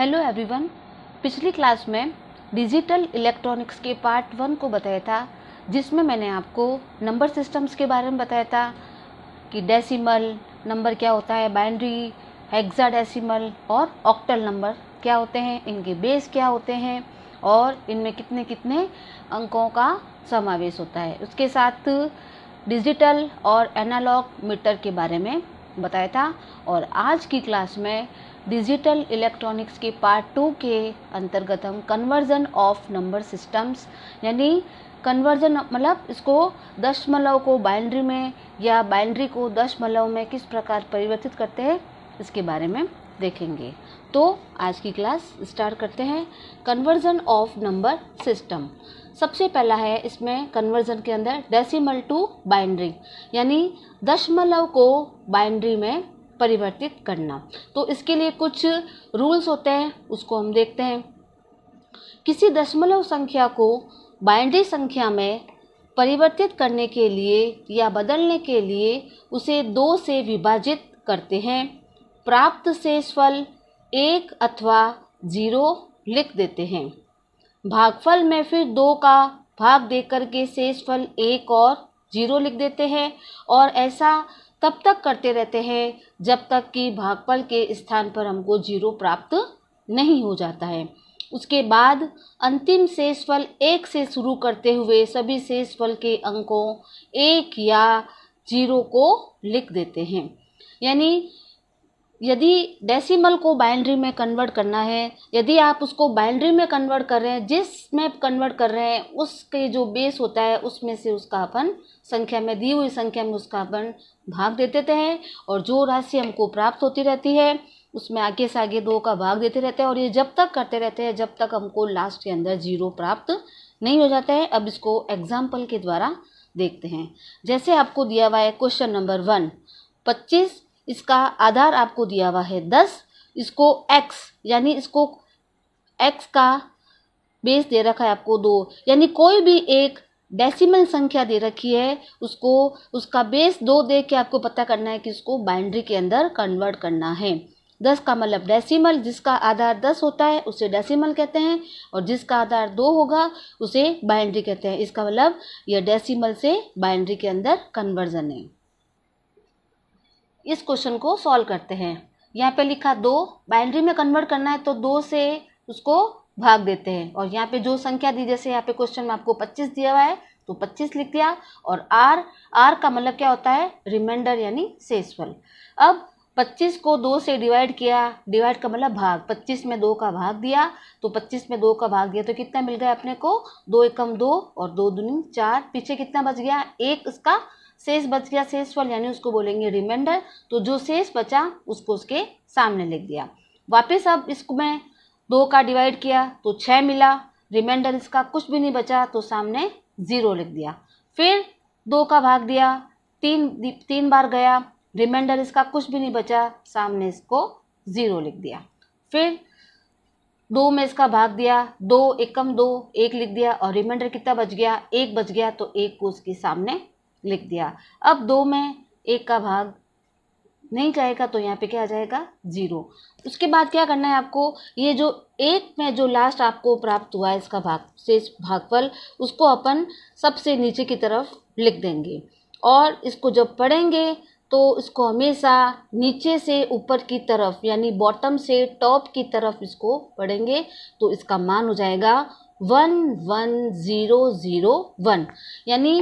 hello everyone पिछली class में digital electronics के पार्ट वन को बताया था जिसमें मैंने आपको नंबर सिस्टम्स के बारे में बताया था कि डेसिमल नंबर क्या होता है बाइनरी हेक्साडेसिमल और ऑक्टल नंबर क्या होते हैं इनके बेस क्या होते हैं और इनमें कितने कितने अंकों का समावेश होता है उसके साथ डिजिटल और एनालॉग मीटर के बारे में बताया था और आज की क्लास में डिजिटल इलेक्ट्रॉनिक्स के पार्ट टू के अंतर्गत हम कन्वर्जन ऑफ नंबर सिस्टम्स यानी कन्वर्जन मतलब इसको दशमलव को बाइंड्री में या बाइंड्री को दशमलव में किस प्रकार परिवर्तित करते हैं इसके बारे में देखेंगे तो आज की क्लास स्टार्ट करते हैं कन्वर्जन ऑफ नंबर सिस्टम सबसे पहला है इसमें कन्वर्जन के अंदर डेसिमल टू बाइंड्री यानी दशमलव को बाइंड्री में परिवर्तित करना तो इसके लिए कुछ रूल्स होते हैं उसको हम देखते हैं किसी दशमलव संख्या को बाइनरी संख्या में परिवर्तित करने के लिए या बदलने के लिए उसे दो से विभाजित करते हैं प्राप्त शेषफल एक अथवा जीरो लिख देते हैं भागफल में फिर दो का भाग देकर के शेषफल एक और जीरो लिख देते हैं और ऐसा तब तक करते रहते हैं जब तक कि भागफल के स्थान पर हमको जीरो प्राप्त नहीं हो जाता है उसके बाद अंतिम शेष फल एक से शुरू करते हुए सभी शेष फल के अंकों एक या जीरो को लिख देते हैं यानी यदि डेसिमल को बाइनरी में कन्वर्ट करना है यदि आप उसको बाइनरी में कन्वर्ट कर रहे हैं जिस में कन्वर्ट कर रहे हैं उसके जो बेस होता है उसमें से उसका अपन संख्या में दी हुई संख्या में उसका अपन भाग दे देते हैं और जो राशि हमको प्राप्त होती रहती है उसमें आगे से आगे दो का भाग देते रहते हैं और ये जब तक करते रहते हैं जब तक हमको लास्ट के अंदर जीरो प्राप्त नहीं हो जाता है अब इसको एग्जाम्पल के द्वारा देखते हैं जैसे आपको दिया हुआ है क्वेश्चन नंबर वन पच्चीस इसका आधार आपको दिया हुआ है दस इसको एक्स यानी इसको एक्स का बेस दे रखा है आपको दो यानी कोई भी एक डेसिमल संख्या दे रखी है उसको उसका बेस दो दे के आपको पता करना है कि इसको बाइंड्री के अंदर कन्वर्ट करना है दस का मतलब डेसिमल जिसका आधार दस होता है उसे डेसिमल कहते हैं और जिसका आधार दो होगा उसे बाइंड्री कहते हैं इसका मतलब यह डेसिमल से बाइंड्री के अंदर कन्वर्जन है इस क्वेश्चन को सॉल्व करते हैं यहाँ पे लिखा दो बाइनरी में कन्वर्ट करना है तो दो से उसको भाग देते हैं और यहाँ पे जो संख्या दी जैसे यहाँ पे क्वेश्चन में आपको पच्चीस दिया हुआ है तो पच्चीस लिख दिया और आर आर का मतलब क्या होता है रिमाइंडर यानी सेसफल अब पच्चीस को दो से डिवाइड किया डिवाइड का मतलब भाग पच्चीस में दो का भाग दिया तो पच्चीस में दो का भाग दिया तो कितना मिल गया अपने को दो एकम दो और दो दुनी चार पीछे कितना बच गया एक इसका शेष बच गया फल यानी उसको बोलेंगे रिमाइंडर तो जो शेष बचा उसको उसके सामने लिख दिया वापस अब इसको मैं दो का डिवाइड किया तो छः मिला रिमाइंडर इसका कुछ भी नहीं बचा तो सामने ज़ीरो लिख दिया फिर दो का भाग दिया तीन तीन बार गया रिमाइंडर इसका कुछ भी नहीं बचा सामने इसको ज़ीरो लिख दिया फिर दो में इसका भाग दिया दो एकम दो एक लिख दिया और रिमाइंडर कितना बच गया एक बच गया तो एक को उसके सामने लिख दिया अब दो में एक का भाग नहीं जाएगा तो यहाँ पे क्या आ जाएगा जीरो उसके बाद क्या करना है आपको ये जो एक में जो लास्ट आपको प्राप्त हुआ है इसका भाग शेष भागफल उसको अपन सबसे नीचे की तरफ लिख देंगे और इसको जब पढ़ेंगे तो इसको हमेशा नीचे से ऊपर की तरफ यानी बॉटम से टॉप की तरफ इसको पढ़ेंगे तो इसका मान हो जाएगा one one zero zero one यानी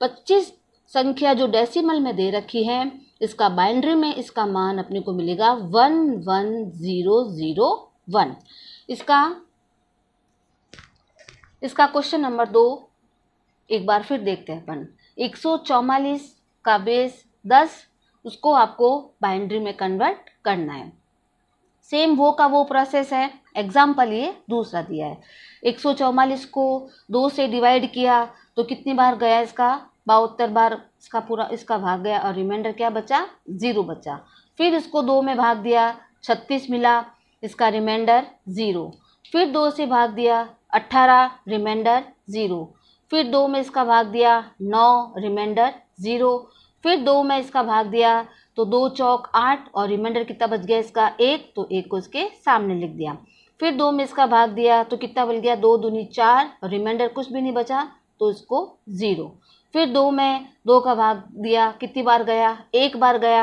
पच्चीस संख्या जो डेसिमल में दे रखी है इसका बाइंड्री में इसका मान अपने को मिलेगा one one zero zero one इसका इसका क्वेश्चन नंबर दो एक बार फिर देखते हैं अपन एक सौ चौवालीस का बेस दस उसको आपको बाइंड्री में कन्वर्ट करना है सेम वो का वो प्रोसेस है एग्जाम्पल ये दूसरा दिया है एक सौ को दो से डिवाइड किया तो कितनी बार गया इसका बाहत्तर बार इसका पूरा इसका भाग गया और रिमाइंडर क्या बचा ज़ीरो बचा फिर इसको दो में भाग दिया छत्तीस मिला इसका रिमाइंडर ज़ीरो फिर दो से भाग दिया अट्ठारह रिमाइंडर ज़ीरो फिर दो में इसका भाग दिया नौ रिमाइंडर ज़ीरो फिर दो में इसका भाग दिया तो दो चौक आठ और रिमाइंडर कितना बच गया इसका एक तो एक को इसके सामने लिख दिया फिर दो में इसका भाग दिया तो कितना बच गया दो दूनी चार और रिमाइंडर कुछ भी नहीं बचा तो इसको ज़ीरो फिर दो में दो का भाग दिया कितनी बार गया एक बार गया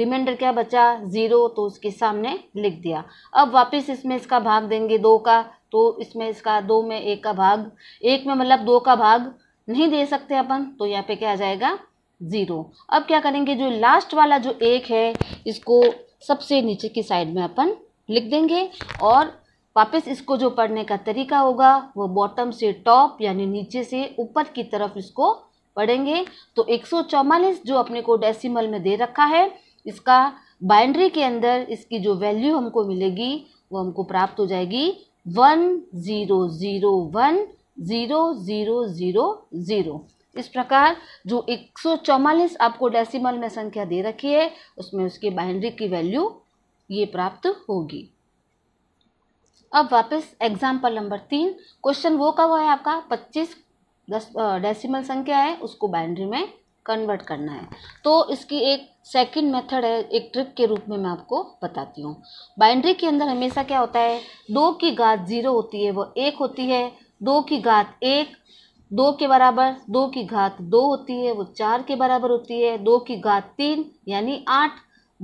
रिमाइंडर क्या बचा ज़ीरो तो उसके सामने लिख दिया अब वापस इसमें इसका भाग देंगे दो का तो इसमें इसका दो में एक का भाग एक में मतलब दो का भाग नहीं दे सकते अपन तो यहाँ पे क्या आ जाएगा ज़ीरो अब क्या करेंगे जो लास्ट वाला जो एक है इसको सबसे नीचे की साइड में अपन लिख देंगे और वापस इसको जो पढ़ने का तरीका होगा वो बॉटम से टॉप यानी नीचे से ऊपर की तरफ इसको पढ़ेंगे तो एक जो अपने को डेसिमल में दे रखा है इसका बाइंड्री के अंदर इसकी जो वैल्यू हमको मिलेगी वो हमको प्राप्त हो जाएगी one zero zero one zero zero zero zero इस प्रकार जो एक आपको डेसिमल में संख्या दे रखी है उसमें उसके बाइंड्री की वैल्यू ये प्राप्त होगी अब वापस एग्जाम्पल नंबर तीन क्वेश्चन वो का हुआ है आपका पच्चीस दस डेसिमल संख्या है उसको बाइनरी में कन्वर्ट करना है तो इसकी एक सेकंड मेथड है एक ट्रिक के रूप में मैं आपको बताती हूँ बाइनरी के अंदर हमेशा क्या होता है दो की घात जीरो होती है वो एक होती है दो की घात एक दो के बराबर दो की घात दो होती है वो चार के बराबर होती है दो की घात तीन यानी आठ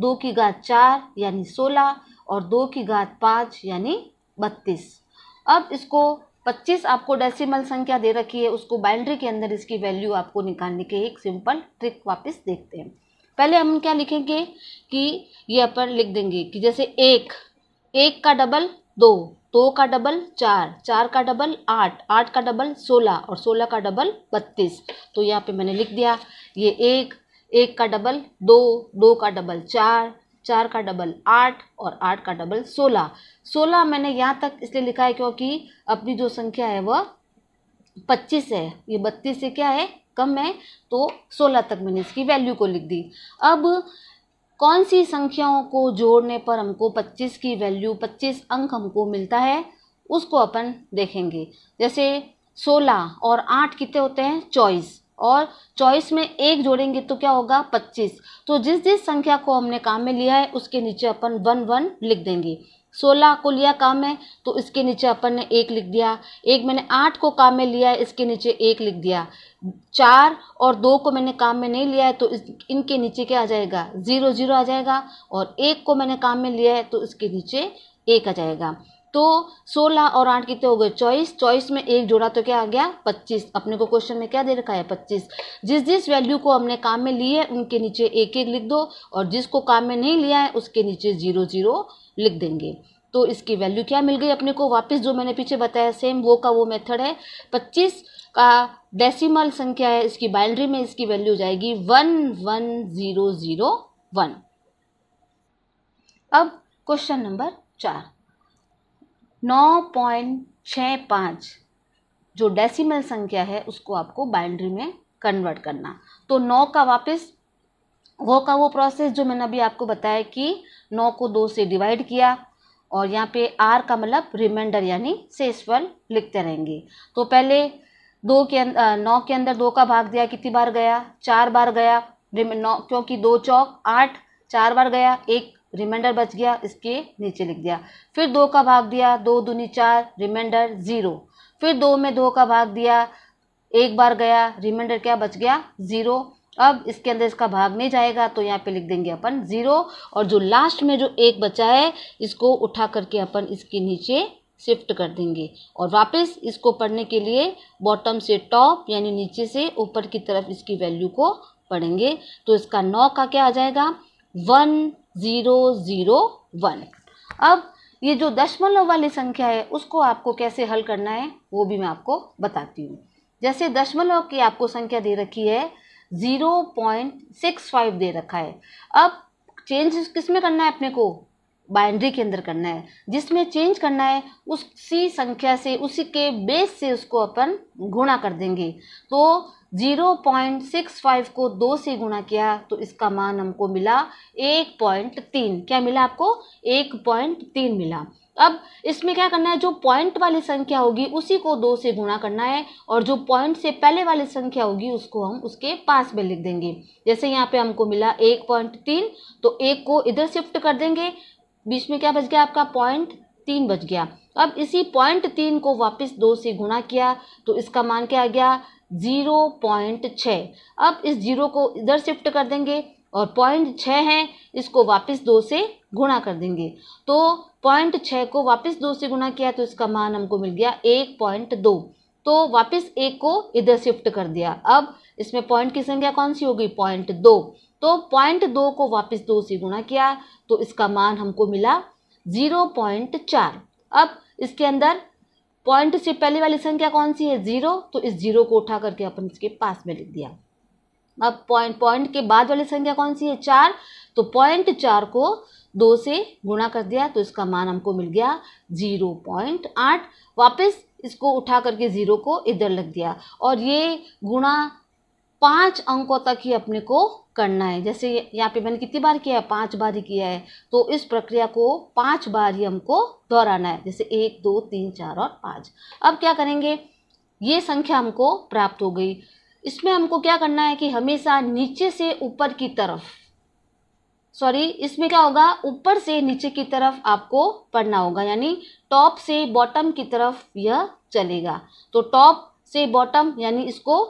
दो की घात चार यानी सोलह और दो की घात पाँच यानी बत्तीस अब इसको पच्चीस आपको डेसिमल संख्या दे रखी है उसको बाइंड्री के अंदर इसकी वैल्यू आपको निकालने के एक सिंपल ट्रिक वापस देखते हैं पहले हम क्या लिखेंगे कि ये अपन लिख देंगे कि जैसे एक एक का डबल दो दो का डबल चार चार का डबल आठ आठ का डबल सोलह और सोलह का डबल बत्तीस तो यहाँ पे मैंने लिख दिया ये एक एक का डबल दो दो का डबल चार चार का डबल आठ और आठ का डबल सोलह सोलह मैंने यहाँ तक इसलिए लिखा है क्योंकि अपनी जो संख्या है वह पच्चीस है ये बत्तीस से क्या है कम है तो सोलह तक मैंने इसकी वैल्यू को लिख दी अब कौन सी संख्याओं को जोड़ने पर हमको पच्चीस की वैल्यू पच्चीस अंक हमको मिलता है उसको अपन देखेंगे जैसे सोलह और आठ कितने होते हैं चौबीस और चॉइस में एक जोड़ेंगे तो क्या होगा पच्चीस तो जिस जिस संख्या को हमने काम में लिया है उसके नीचे अपन वन वन लिख देंगे सोलह को लिया काम में तो इसके नीचे अपन ने एक लिख दिया एक मैंने आठ को काम में लिया है इसके नीचे एक लिख दिया चार और दो को मैंने काम में नहीं लिया है तो इस इनके नीचे क्या आ जाएगा ज़ीरो ज़ीरो आ जाएगा और एक को मैंने काम में लिया है तो इसके नीचे एक आ जाएगा तो सोलह और आठ कितने हो गए चौबीस चौबीस में एक जोड़ा तो क्या आ गया पच्चीस अपने को क्वेश्चन में क्या दे रखा है पच्चीस जिस जिस वैल्यू को हमने काम में लिए है उनके नीचे एक एक लिख दो और जिसको काम में नहीं लिया है उसके नीचे जीरो जीरो लिख देंगे तो इसकी वैल्यू क्या मिल गई अपने को वापस जो मैंने पीछे बताया सेम वो का वो मेथड है पच्चीस का डेसिमल संख्या है इसकी बाइंड्री में इसकी वैल्यू हो जाएगी one one zero zero one अब क्वेश्चन नंबर चार नौ पॉइंट छः पाँच जो डेसिमल संख्या है उसको आपको बाइंड्री में कन्वर्ट करना तो नौ का वापस वो का वो प्रोसेस जो मैंने अभी आपको बताया कि नौ को दो से डिवाइड किया और यहाँ पे आर का मतलब रिमाइंडर यानी सेसफल लिखते रहेंगे तो पहले दो के अंदर नौ के अंदर दो का भाग दिया कितनी बार गया चार बार गया नौ क्योंकि दो चौक आठ चार बार गया एक रिमाइंडर बच गया इसके नीचे लिख दिया फिर दो का भाग दिया दो दूनी चार रिमाइंडर ज़ीरो फिर दो में दो का भाग दिया एक बार गया रिमाइंडर क्या बच गया ज़ीरो अब इसके अंदर इसका भाग नहीं जाएगा तो यहाँ पे लिख देंगे अपन ज़ीरो और जो लास्ट में जो एक बचा है इसको उठा करके अपन इसके नीचे शिफ्ट कर देंगे और वापस इसको पढ़ने के लिए बॉटम से टॉप यानी नीचे से ऊपर की तरफ इसकी वैल्यू को पढ़ेंगे तो इसका नौ का क्या आ जाएगा वन ज़ीरो ज़ीरो वन अब ये जो दशमलव वाली संख्या है उसको आपको कैसे हल करना है वो भी मैं आपको बताती हूँ जैसे दशमलव की आपको संख्या दे रखी है ज़ीरो पॉइंट सिक्स फाइव दे रखा है अब चेंज किस में करना है अपने को बाइंड्री के अंदर करना है जिसमें चेंज करना है उसी संख्या से उसी के बेस से उसको अपन गुणा कर देंगे तो जीरो पॉइंट सिक्स फाइव को दो से गुणा किया तो इसका मान हमको मिला एक पॉइंट तीन क्या मिला आपको एक पॉइंट तीन मिला अब इसमें क्या करना है जो पॉइंट वाली संख्या होगी उसी को दो से गुणा करना है और जो पॉइंट से पहले वाली संख्या होगी उसको हम उसके पास में लिख देंगे जैसे यहाँ पे हमको मिला एक पॉइंट तीन तो एक को इधर शिफ्ट कर देंगे बीच में क्या बच गया आपका पॉइंट तीन बच गया अब इसी पॉइंट तीन को वापस दो से गुणा किया तो इसका मान क्या आ गया ज़ीरो पॉइंट छः अब इस जीरो को इधर शिफ्ट कर देंगे और पॉइंट छः है इसको वापस दो से गुणा कर देंगे तो पॉइंट छः को वापस दो से गुणा किया तो इसका मान हमको मिल गया एक पॉइंट दो तो वापस एक को इधर शिफ्ट कर दिया अब इसमें पॉइंट की संख्या कौन सी होगी पॉइंट दो तो पॉइंट दो को वापस दो से गुणा किया तो इसका मान हमको मिला ज़ीरो पॉइंट चार अब इसके अंदर पॉइंट से पहले वाली संख्या कौन सी है जीरो तो इस जीरो को उठा करके अपन इसके पास में लिख दिया अब पॉइंट पॉइंट के बाद वाली संख्या कौन सी है चार तो पॉइंट चार को दो से गुणा कर दिया तो इसका मान हमको मिल गया जीरो पॉइंट आठ वापस इसको उठा करके ज़ीरो को इधर लग दिया और ये गुणा पांच अंकों तक ही अपने को करना है जैसे यहाँ पे मैंने कितनी बार किया है पांच बार ही किया है तो इस प्रक्रिया को पांच बार ही हमको दोहराना है जैसे एक दो तीन चार और पाँच अब क्या करेंगे ये संख्या हमको प्राप्त हो गई इसमें हमको क्या करना है कि हमेशा नीचे से ऊपर की तरफ सॉरी इसमें क्या होगा ऊपर से नीचे की तरफ आपको पढ़ना होगा यानी टॉप से बॉटम की तरफ यह चलेगा तो टॉप से बॉटम यानी इसको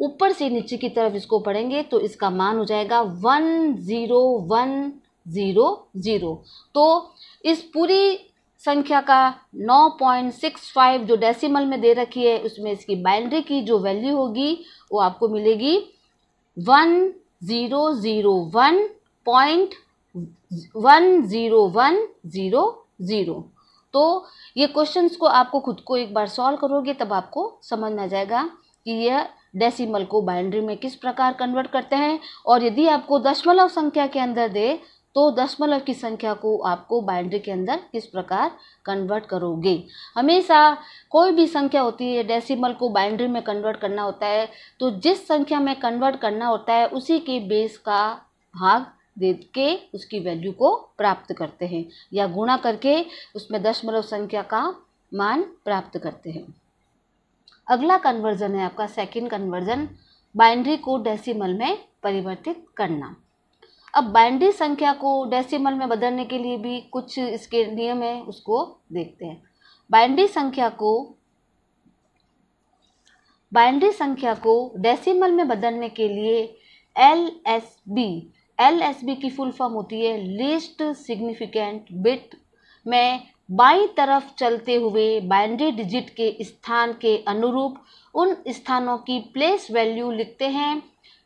ऊपर से नीचे की तरफ इसको पढ़ेंगे तो इसका मान हो जाएगा one zero one zero zero तो इस पूरी संख्या का नौ पॉइंट सिक्स फाइव जो डेसिमल में दे रखी है उसमें इसकी बाइनरी की जो वैल्यू होगी वो आपको मिलेगी one zero zero one point one zero one zero zero तो ये क्वेश्चंस को आपको खुद को एक बार सॉल्व करोगे तब आपको समझ में आ जाएगा कि यह डेसिमल को बाइंड्री में किस प्रकार कन्वर्ट करते हैं और यदि आपको दशमलव संख्या के अंदर दे तो दशमलव की संख्या को आपको बाइंड्री के अंदर किस प्रकार कन्वर्ट करोगे हमेशा कोई भी संख्या होती है डेसिमल को बाइंड्री में कन्वर्ट करना होता है तो जिस संख्या में कन्वर्ट करना होता है उसी के बेस का भाग दे के उसकी वैल्यू को प्राप्त करते हैं या गुणा करके उसमें दशमलव संख्या का मान प्राप्त करते हैं अगला कन्वर्जन है आपका सेकंड कन्वर्जन बाइंड्री को डेसिमल में परिवर्तित करना अब बाइंड्री संख्या को डेसिमल में बदलने के लिए भी कुछ इसके नियम है उसको देखते हैं बाइंड्री संख्या को बाइंड्री संख्या को डेसिमल में बदलने के लिए L S B L S B की फुल फॉर्म होती है लिस्ट सिग्निफिकेंट बिट में बाई तरफ चलते हुए बाइंड्री डिजिट के स्थान के अनुरूप उन स्थानों की प्लेस वैल्यू लिखते हैं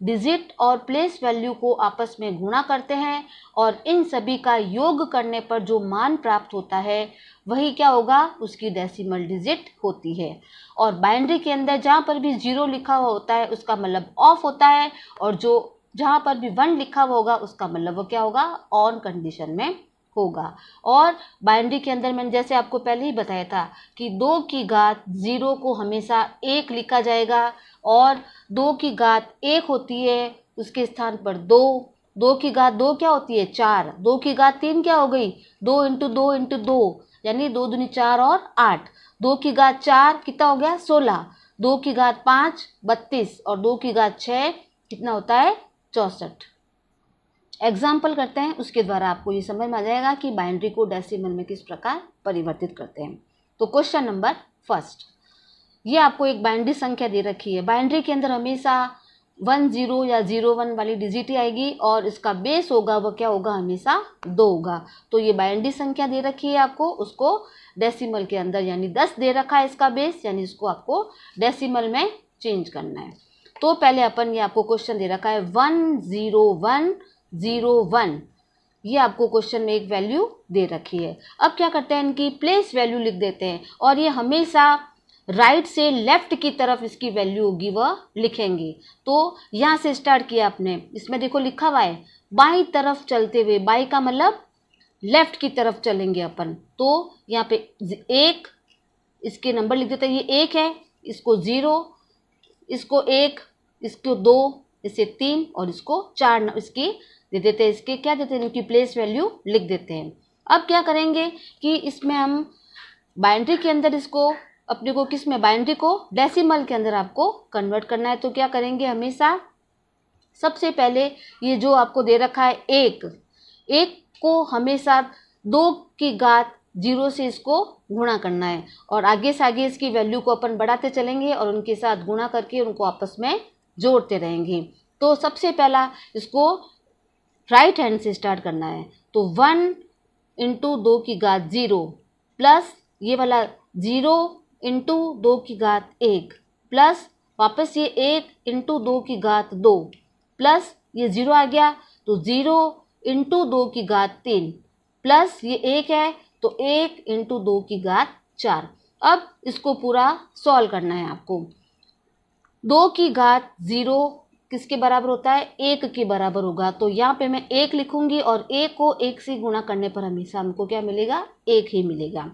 डिजिट और प्लेस वैल्यू को आपस में गुणा करते हैं और इन सभी का योग करने पर जो मान प्राप्त होता है वही क्या होगा उसकी डेसिमल डिजिट होती है और बाइंड्री के अंदर जहाँ पर भी जीरो लिखा हुआ होता है उसका मतलब ऑफ होता है और जो जहाँ पर भी वन लिखा हुआ होगा उसका मतलब वो क्या होगा ऑन कंडीशन में होगा और बाइनरी के अंदर मैंने जैसे आपको पहले ही बताया था कि दो की घात ज़ीरो को हमेशा एक लिखा जाएगा और दो की घात एक होती है उसके स्थान पर दो दो की घात दो क्या होती है चार दो की घात तीन क्या हो गई दो इंटू दो इंटू दो यानी दो दूनी चार और आठ दो की घात चार कितना हो गया सोलह दो की घात पाँच बत्तीस और दो की घात छः कितना होता है चौंसठ एग्जाम्पल करते हैं उसके द्वारा आपको ये समझ में आ जाएगा कि बाइंड्री को डेसिमल में किस प्रकार परिवर्तित करते हैं तो क्वेश्चन नंबर फर्स्ट ये आपको एक बाइंड्री संख्या दे रखी है बाइंड्री के अंदर हमेशा वन जीरो या जीरो वन वाली डिजिट आएगी और इसका बेस होगा वह क्या होगा हमेशा दो होगा तो ये बाइंड्री संख्या दे रखी है आपको उसको डेसिमल के अंदर यानी दस दे रखा है इसका बेस यानी इसको आपको डेसिमल में चेंज करना है तो पहले अपन ये आपको क्वेश्चन दे रखा है one zero one zero one ये आपको क्वेश्चन में एक वैल्यू दे रखी है अब क्या करते हैं इनकी प्लेस वैल्यू लिख देते हैं और ये हमेशा राइट से लेफ्ट की तरफ इसकी वैल्यू होगी वह लिखेंगे तो यहाँ से स्टार्ट किया आपने इसमें देखो लिखा हुआ है बाई तरफ चलते हुए बाई का मतलब लेफ्ट की तरफ चलेंगे अपन तो यहाँ पे एक इसके नंबर लिख देते हैं ये एक है इसको ज़ीरो इसको एक इसको दो इसे तीन और इसको चार इसकी दे देते हैं इसके क्या देते हैं इनकी प्लेस वैल्यू लिख देते हैं अब क्या करेंगे कि इसमें हम बाइंड्री के अंदर इसको अपने को किस में बाइंड्री को डेसिमल के अंदर आपको कन्वर्ट करना है तो क्या करेंगे हमेशा सबसे पहले ये जो आपको दे रखा है एक एक को हमेशा दो की घात जीरो से इसको गुणा करना है और आगे से आगे इसकी वैल्यू को अपन बढ़ाते चलेंगे और उनके साथ गुणा करके उनको आपस में जोड़ते रहेंगे तो सबसे पहला इसको राइट हैंड से स्टार्ट करना है तो वन इंटू दो की घात ज़ीरो प्लस ये वाला ज़ीरो इंटू दो की घात एक प्लस वापस ये एक इंटू दो की घात दो प्लस ये ज़ीरो आ गया तो ज़ीरो इंटू दो की घात तीन प्लस ये एक है तो एक इंटू दो की घात चार अब इसको पूरा सॉल्व करना है आपको दो की घात ज़ीरो किसके बराबर होता है एक के बराबर होगा तो यहाँ पे मैं एक लिखूंगी और एक को एक से गुणा करने पर हमेशा हमको क्या मिलेगा एक ही मिलेगा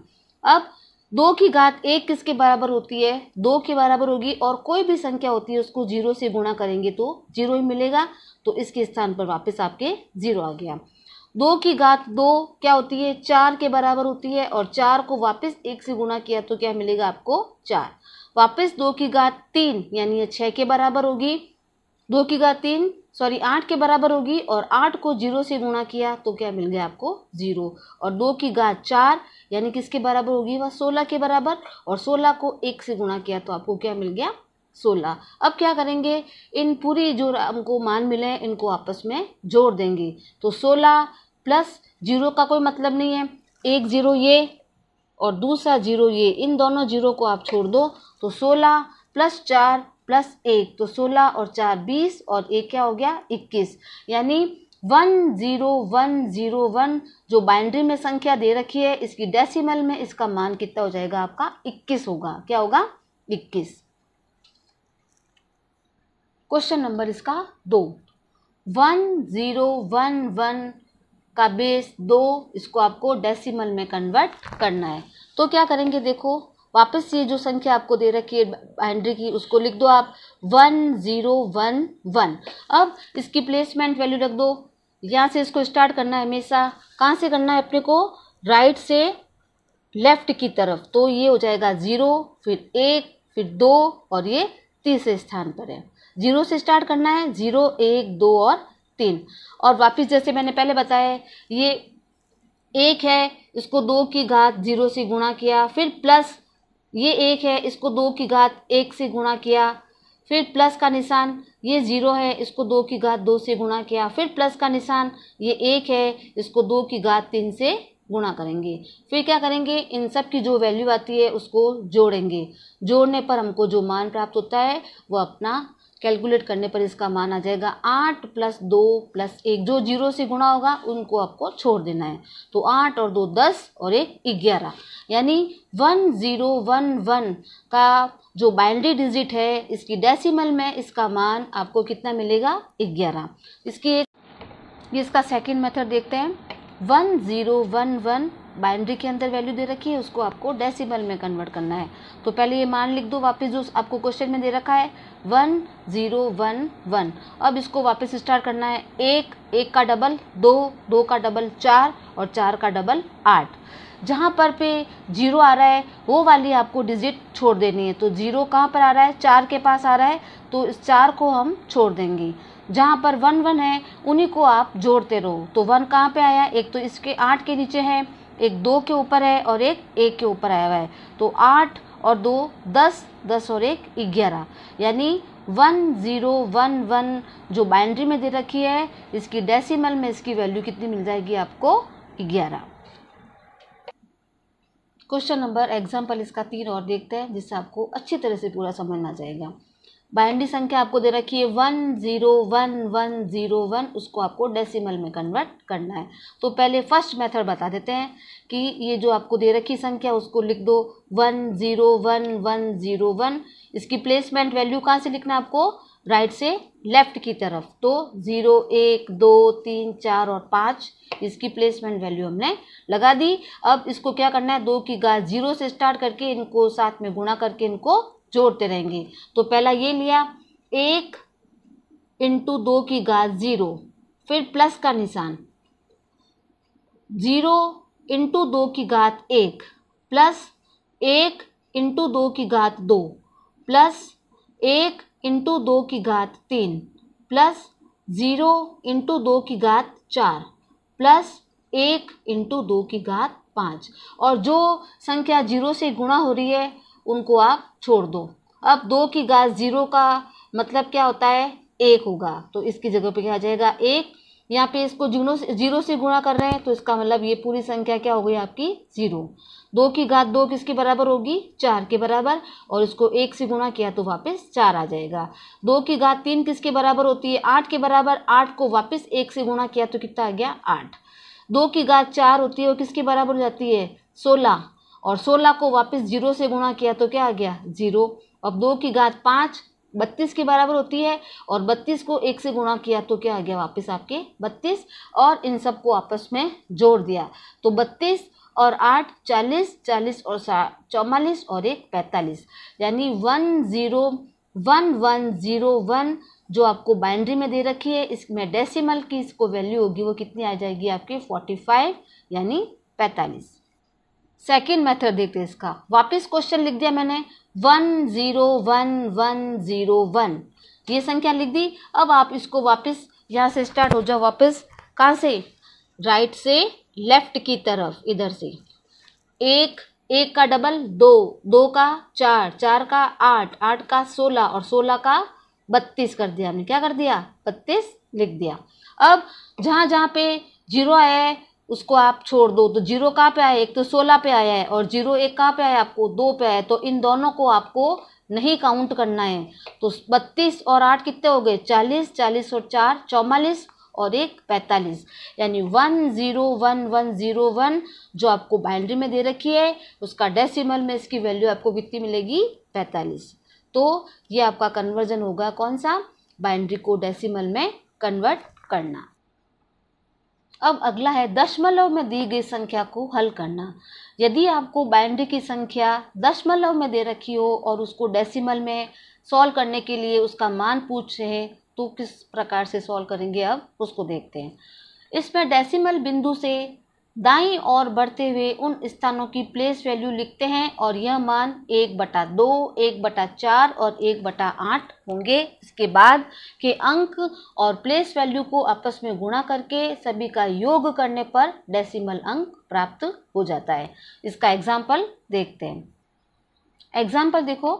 अब दो की घात एक किसके बराबर होती है दो के बराबर होगी और कोई भी संख्या होती है उसको जीरो से गुणा करेंगे तो जीरो ही मिलेगा तो इसके स्थान पर वापस आपके जीरो आ गया दो की घात दो क्या होती है चार के बराबर होती है और चार को वापस एक से गुणा किया तो क्या मिलेगा आपको चार वापस दो की घात तीन यानी छः के बराबर होगी दो की घात तीन सॉरी आठ के बराबर होगी और आठ को जीरो से गुणा किया तो क्या मिल गया आपको जीरो और दो की घात चार यानी किसके बराबर होगी वह सोलह के बराबर और सोलह को एक से गुणा किया तो आपको क्या मिल गया सोलह अब क्या करेंगे इन पूरी जो हमको मान मिले हैं इनको आपस में जोड़ देंगे तो सोलह प्लस जीरो का कोई मतलब नहीं है एक जीरो ये और दूसरा जीरो ये इन दोनों जीरो को आप छोड़ दो तो सोलह प्लस चार प्लस एक तो सोलह और चार बीस और एक क्या हो गया इक्कीस यानी one zero one zero one जो बाइंड्री में संख्या दे रखी है इसकी डेसिमल में इसका मान कितना हो जाएगा आपका इक्कीस होगा क्या होगा इक्कीस क्वेश्चन नंबर इसका दो वन ज़ीरो वन वन का बेस दो इसको आपको डेसिमल में कन्वर्ट करना है तो क्या करेंगे देखो वापस ये जो संख्या आपको दे रखी है एंट्री की उसको लिख दो आप वन ज़ीरो वन वन अब इसकी प्लेसमेंट वैल्यू रख दो यहाँ से इसको स्टार्ट करना है हमेशा कहाँ से करना है अपने को राइट से लेफ्ट की तरफ तो ये हो जाएगा ज़ीरो फिर एक फिर दो और ये तीसरे स्थान पर है जीरो से स्टार्ट करना है जीरो एक दो और तीन और वापस जैसे मैंने पहले बताया ये एक है इसको दो की घात जीरो से गुणा किया फिर प्लस ये एक है इसको दो की घात एक से गुणा किया फिर प्लस का निशान ये ज़ीरो है इसको दो की घात दो से गुणा किया फिर प्लस का निशान ये एक है इसको दो की घात तीन से गुणा करेंगे फिर क्या करेंगे इन सब की जो वैल्यू आती है उसको जोड़ेंगे जोड़ने पर हमको जो मान प्राप्त होता है वो अपना कैलकुलेट करने पर इसका मान आ जाएगा आठ प्लस दो प्लस एक जो जीरो से गुणा होगा उनको आपको छोड़ देना है तो आठ और दो दस और एक ग्यारह यानी वन ज़ीरो वन वन का जो बाइनरी डिजिट है इसकी डेसिमल में इसका मान आपको कितना मिलेगा ग्यारह इसकी एक इसका सेकेंड मेथड देखते हैं one zero one one binary के अंदर वैल्यू दे रखी है उसको आपको डेसिमल में कन्वर्ट करना है तो पहले ये मान लिख दो वापस जो आपको क्वेश्चन में दे रखा है वन ज़ीरो वन वन अब इसको वापस स्टार्ट करना है एक एक का डबल दो दो का डबल चार और चार का डबल आठ जहाँ पर पे जीरो आ रहा है वो वाली आपको डिजिट छोड़ देनी है तो जीरो कहाँ पर आ रहा है चार के पास आ रहा है तो इस चार को हम छोड़ देंगे जहाँ पर वन वन है उन्हीं को आप जोड़ते रहो तो वन कहाँ पे आया एक तो इसके आठ के नीचे है एक दो के ऊपर है और एक एक के ऊपर आया हुआ है तो आठ और दो दस दस और एक ग्यारह यानी वन ज़ीरो वन वन जो बाइंड्री में दे रखी है इसकी डेसिमल में इसकी वैल्यू कितनी मिल जाएगी आपको ग्यारह क्वेश्चन नंबर एग्जाम्पल इसका तीन और देखते हैं जिससे आपको अच्छी तरह से पूरा समझ आ जाएगा बाइनरी संख्या आपको दे रखी है one zero one one zero one उसको आपको डेसिमल में कन्वर्ट करना है तो पहले फर्स्ट मेथड बता देते हैं कि ये जो आपको दे रखी संख्या उसको लिख दो one zero one one zero one इसकी प्लेसमेंट वैल्यू कहाँ से लिखना है आपको राइट right से लेफ्ट की तरफ तो ज़ीरो एक दो तीन चार और पाँच इसकी प्लेसमेंट वैल्यू हमने लगा दी अब इसको क्या करना है दो की घात ज़ीरो से स्टार्ट करके इनको साथ में गुणा करके इनको जोड़ते रहेंगे तो पहला ये लिया एक इंटू दो की घात ज़ीरो फिर प्लस का निशान ज़ीरो इंटू दो की घात एक प्लस एक इंटू दो की घात दो प्लस एक इंटू दो की घात तीन प्लस ज़ीरो इंटू दो की घात चार प्लस एक इंटू दो की घात पाँच और जो संख्या जीरो से गुणा हो रही है उनको आप छोड़ दो अब दो की घात ज़ीरो का मतलब क्या होता है एक होगा तो इसकी जगह पे क्या आ जाएगा एक यहाँ पे इसको जीरो से जीरो से गुणा कर रहे हैं तो इसका मतलब ये पूरी संख्या क्या हो गई आपकी ज़ीरो दो की घात दो किसके बराबर होगी चार के बराबर और इसको एक से गुणा किया तो वापस चार आ जाएगा दो की घात तीन किसके बराबर होती है आठ के बराबर आठ को वापस एक से गुणा किया तो कितना आ गया आठ दो की घात चार होती है वो किसके बराबर हो जाती है सोलह और सोलह को वापस जीरो से गुणा किया तो क्या आ गया जीरो अब दो की घात पाँच बत्तीस के बराबर होती है और बत्तीस को एक से गुणा किया तो क्या आ गया वापस आपके बत्तीस और इन सब को आपस में जोड़ दिया तो बत्तीस और आठ चालीस चालीस और चौवालीस और एक पैंतालीस यानी one zero one one zero one जो आपको बाइंड्री में दे रखी है इसमें डेसिमल की इसको वैल्यू होगी वो कितनी आ जाएगी आपके फोर्टी फाइव यानी पैंतालीस सेकेंड मेथड देखते इसका वापस क्वेश्चन लिख दिया मैंने one zero one one zero one ये संख्या लिख दी अब आप इसको वापस यहाँ से स्टार्ट हो जाओ वापस कहाँ से राइट से लेफ्ट की तरफ इधर से एक एक का डबल दो दो का चार चार का आठ आठ का सोलह और सोलह का बत्तीस कर दिया हमने क्या कर दिया बत्तीस लिख दिया अब जहाँ जहाँ पे जीरो आया है उसको आप छोड़ दो तो जीरो कहाँ पे आया एक तो सोलह पे आया है और जीरो एक कहाँ पे आया आपको दो पे आया तो इन दोनों को आपको नहीं काउंट करना है तो बत्तीस और आठ कितने हो गए चालीस चालीस और चार चौवालीस और एक पैंतालीस यानी one zero one one zero one जो आपको बाइंड्री में दे रखी है उसका डेसिमल में इसकी वैल्यू आपको कितनी मिलेगी पैंतालीस तो ये आपका कन्वर्जन होगा कौन सा बाइंड्री को डेसिमल में कन्वर्ट करना अब अगला है दशमलव में दी गई संख्या को हल करना यदि आपको बाइनरी की संख्या दशमलव में दे रखी हो और उसको डेसिमल में सॉल्व करने के लिए उसका मान पूछ रहे तो किस प्रकार से सॉल्व करेंगे अब उसको देखते हैं इसमें डेसिमल बिंदु से दाई और बढ़ते हुए उन स्थानों की प्लेस वैल्यू लिखते हैं और यह मान एक बटा दो एक बटा चार और एक बटा आठ होंगे इसके बाद के अंक और प्लेस वैल्यू को आपस में गुणा करके सभी का योग करने पर डेसिमल अंक प्राप्त हो जाता है इसका एग्जाम्पल देखते हैं एग्जाम्पल देखो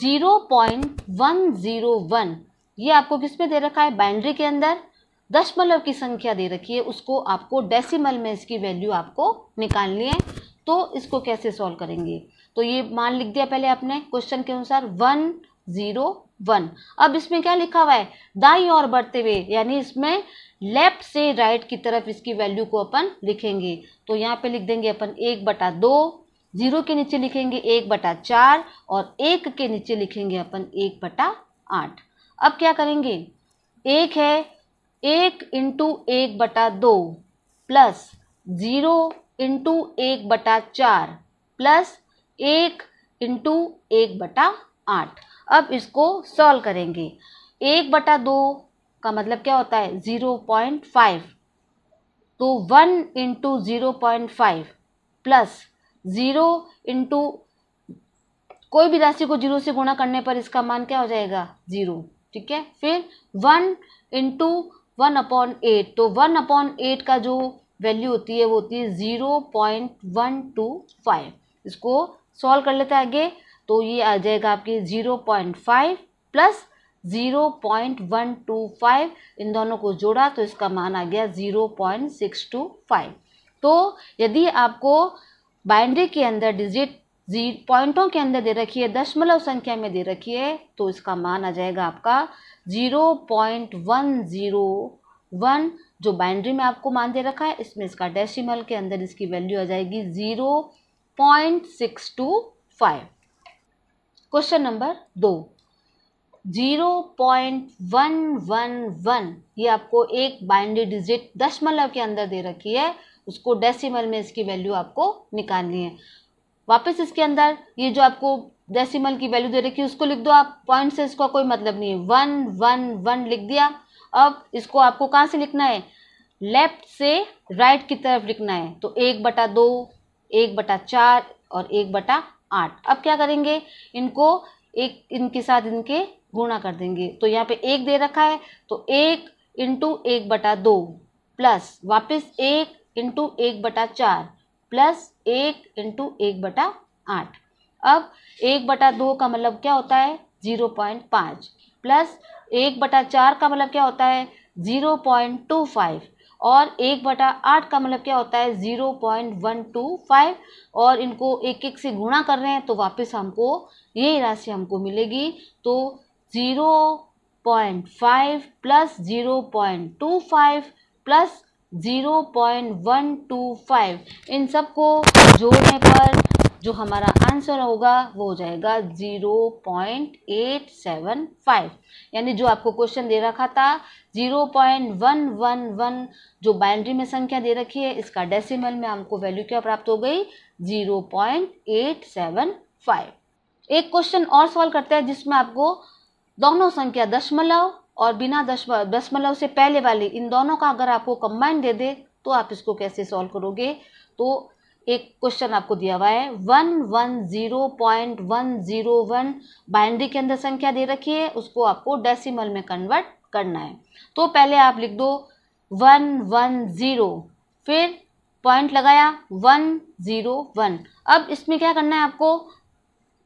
zero point one zero one ये आपको किस में दे रखा है बाइंड्री के अंदर दशमलव की संख्या दे रखी है उसको आपको डेसिमल में इसकी वैल्यू आपको निकालनी है तो इसको कैसे सॉल्व करेंगे तो ये मान लिख दिया पहले आपने क्वेश्चन के अनुसार वन जीरो वन अब इसमें क्या लिखा हुआ है दाई और बढ़ते हुए यानी इसमें लेफ्ट से राइट की तरफ इसकी वैल्यू को अपन लिखेंगे तो यहाँ पे लिख देंगे अपन एक बटा दो जीरो के नीचे लिखेंगे एक बटा चार और एक के नीचे लिखेंगे अपन एक बटा आठ अब क्या करेंगे एक है एक इंटू एक बटा दो प्लस ज़ीरो इंटू एक बटा चार प्लस एक इंटू एक बटा आठ अब इसको सॉल्व करेंगे एक बटा दो का मतलब क्या होता है ज़ीरो पॉइंट फाइव तो one into zero point five plus zero into कोई भी राशि को जीरो से गुणा करने पर इसका मान क्या हो जाएगा ज़ीरो ठीक है फिर one into one upon eight तो वन अपॉन एट का जो वैल्यू होती है वो होती है zero point one two five इसको सॉल्व कर लेते हैं आगे तो ये आ जाएगा आपके zero point five plus zero point one two five इन दोनों को जोड़ा तो इसका मान आ गया zero point six two five तो यदि आपको बाइंड्री के अंदर डिजिट जी पॉइंटों के अंदर दे रखी है दशमलव संख्या में दे रखी है तो इसका मान आ जाएगा आपका zero point one zero one जो बाइंड्री में आपको मान दे रखा है इसमें इसका डेसिमल के अंदर इसकी वैल्यू आ जाएगी zero point six two five question number दो zero point one one one ये आपको एक बाइंड्री डिजिट दशमलव के अंदर दे रखी है उसको डेसिमल में इसकी वैल्यू आपको निकालनी है वापस इसके अंदर ये जो आपको डेसिमल की वैल्यू दे रखी है उसको लिख दो आप पॉइंट से इसका कोई मतलब नहीं है वन वन वन लिख दिया अब इसको आपको कहाँ से लिखना है लेफ्ट से राइट की तरफ लिखना है तो एक बटा दो एक बटा चार और एक बटा आठ अब क्या करेंगे इनको एक इनके साथ इनके गुणा कर देंगे तो यहाँ पे एक दे रखा है तो एक इंटू एक बटा दो प्लस वापस एक इंटू एक बटा चार प्लस एक इंटू एक बटा आठ अब एक बटा दो का मतलब क्या होता है ज़ीरो पॉइंट पाँच प्लस एक बटा चार का मतलब क्या होता है ज़ीरो पॉइंट टू फाइव और एक बटा आठ का मतलब क्या होता है zero point one two five और इनको एक एक से गुणा कर रहे हैं तो वापस हमको ये राशि हमको मिलेगी तो zero point five plus zero point two five plus zero point one two five इन सब को जोड़ने पर जो हमारा आंसर होगा वो हो जाएगा zero point eight seven five यानी जो आपको क्वेश्चन दे रखा था zero point one one one जो बाइनरी में संख्या दे रखी है इसका डेसिमल में हमको वैल्यू क्या प्राप्त हो गई zero point eight seven five एक क्वेश्चन और सॉल्व करते हैं जिसमें आपको दोनों संख्या दशमलव और बिना दशमलव से पहले वाले इन दोनों का अगर आपको कंबाइन दे दे तो आप इसको कैसे सॉल्व करोगे तो एक क्वेश्चन आपको दिया हुआ है one one zero point one zero one binary के अंदर संख्या दे रखी है उसको आपको डेसिमल में कन्वर्ट करना है तो पहले आप लिख दो वन वन ज़ीरो फिर पॉइंट लगाया वन ज़ीरो वन अब इसमें क्या करना है आपको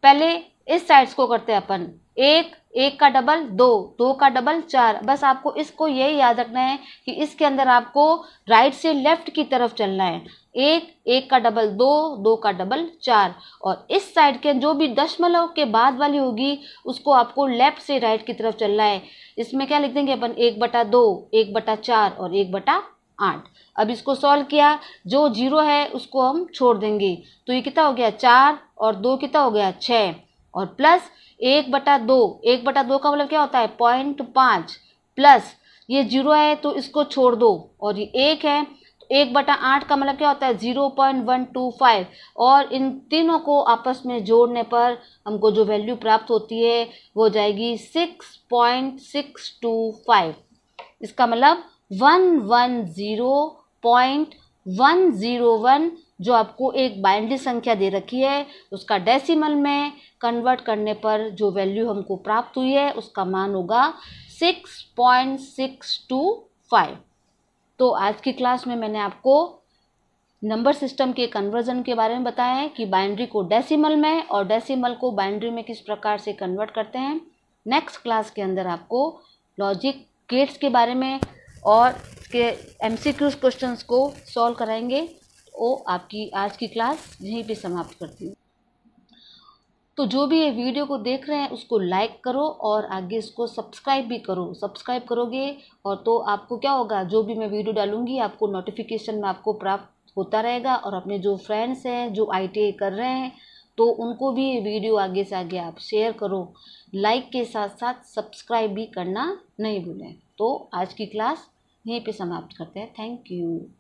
पहले इस साइड्स को करते हैं अपन एक एक का डबल दो दो का डबल चार बस आपको इसको यही याद रखना है कि इसके अंदर आपको राइट से लेफ्ट की तरफ चलना है एक एक का डबल दो दो का डबल चार और इस साइड के जो भी दशमलव के बाद वाली होगी उसको आपको लेफ्ट से राइट की तरफ चलना है इसमें क्या लिख देंगे अपन एक बटा दो एक बटा चार और एक बटा आठ अब इसको सॉल्व किया जो जीरो है उसको हम छोड़ देंगे तो ये कितना हो गया चार और दो कितना हो गया छः और प्लस एक बटा दो एक बटा दो का मतलब क्या होता है पॉइंट पाँच प्लस ये जीरो है तो इसको छोड़ दो और ये एक है तो एक बटा आठ का मतलब क्या होता है zero point one two five और इन तीनों को आपस में जोड़ने पर हमको जो वैल्यू प्राप्त होती है वो हो जाएगी six point six two five इसका मतलब one one zero point one zero one जो आपको एक बाइनरी संख्या दे रखी है उसका डेसिमल में कन्वर्ट करने पर जो वैल्यू हमको प्राप्त हुई है उसका मान होगा six point six two five तो आज की क्लास में मैंने आपको नंबर सिस्टम के कन्वर्जन के बारे में बताया है कि बाइंड्री को डेसिमल में और डेसिमल को बाइंड्री में किस प्रकार से कन्वर्ट करते हैं नेक्स्ट क्लास के अंदर आपको लॉजिक गेट्स के बारे में और के एम सी क्वेश्चन को सॉल्व कराएंगे तो आपकी आज की क्लास यहीं पे समाप्त करती हूँ तो जो भी ये वीडियो को देख रहे हैं उसको लाइक करो और आगे इसको सब्सक्राइब भी करो सब्सक्राइब करोगे और तो आपको क्या होगा जो भी मैं वीडियो डालूंगी आपको नोटिफिकेशन में आपको प्राप्त होता रहेगा और अपने जो फ्रेंड्स हैं जो आई कर रहे हैं तो उनको भी ये वीडियो आगे से आगे आप शेयर करो लाइक के साथ साथ सब्सक्राइब भी करना नहीं भूलें तो आज की क्लास यहीं पे समाप्त करते हैं थैंक यू